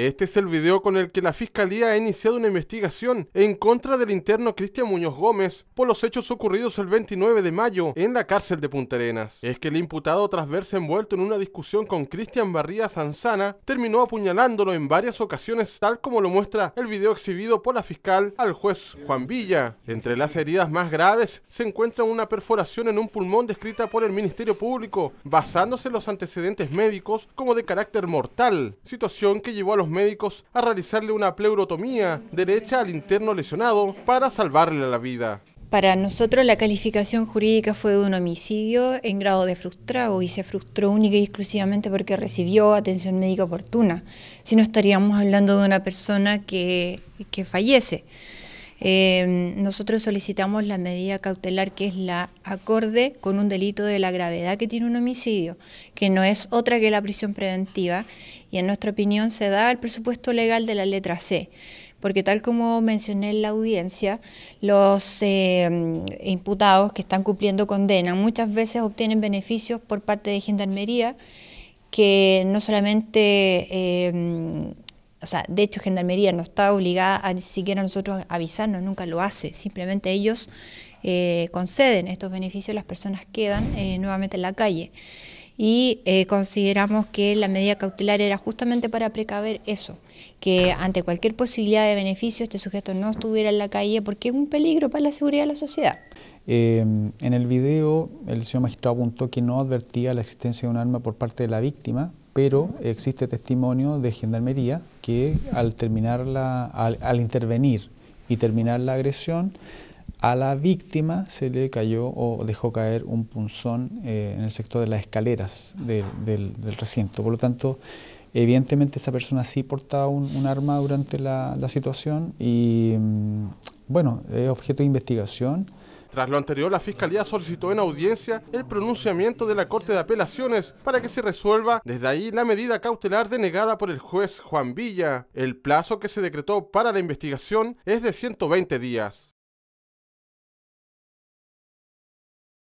Este es el video con el que la Fiscalía ha iniciado una investigación en contra del interno Cristian Muñoz Gómez por los hechos ocurridos el 29 de mayo en la cárcel de Punta Arenas. Es que el imputado, tras verse envuelto en una discusión con Cristian Barría Sanzana, terminó apuñalándolo en varias ocasiones, tal como lo muestra el video exhibido por la fiscal al juez Juan Villa. Entre las heridas más graves se encuentra una perforación en un pulmón descrita por el Ministerio Público, basándose en los antecedentes médicos como de carácter mortal, situación que llevó a los médicos a realizarle una pleurotomía derecha al interno lesionado para salvarle la vida. Para nosotros la calificación jurídica fue de un homicidio en grado de frustrado y se frustró única y exclusivamente porque recibió atención médica oportuna. Si no estaríamos hablando de una persona que, que fallece. Em, nosotros solicitamos la medida cautelar que es la acorde con un delito de la gravedad que tiene un homicidio, que no es otra que la prisión preventiva, y en nuestra opinión se da al presupuesto legal de la letra C porque tal como mencioné en la audiencia, los em, imputados que están cumpliendo condena muchas veces obtienen beneficios por parte de Gendarmería que no solamente... Em, o sea, de hecho Gendarmería no está obligada a ni siquiera nosotros avisarnos, nunca lo hace, simplemente ellos eh, conceden estos beneficios, las personas quedan eh, nuevamente en la calle. Y eh, consideramos que la medida cautelar era justamente para precaver eso, que ante cualquier posibilidad de beneficio este sujeto no estuviera en la calle porque es un peligro para la seguridad de la sociedad. Em, en el video, el señor magistrado apuntó que no advertía la existencia de un arma por parte de la víctima, pero existe testimonio de Gendarmería que al, terminar la, al, intervenir y terminar la agresión, a la víctima se le cayó o dejó caer un punzón eh, en el sector de las escaleras del, del, recinto. Por lo tanto, evidentemente esa persona sí portaba un, arma durante la situación y, mm, bueno, es objeto de investigación tras lo anterior, la Fiscalía solicitó en audiencia el pronunciamiento de la Corte de Apelaciones para que se resuelva desde ahí la medida cautelar denegada por el juez Juan Villa. El plazo que se decretó para la investigación es de 120 días.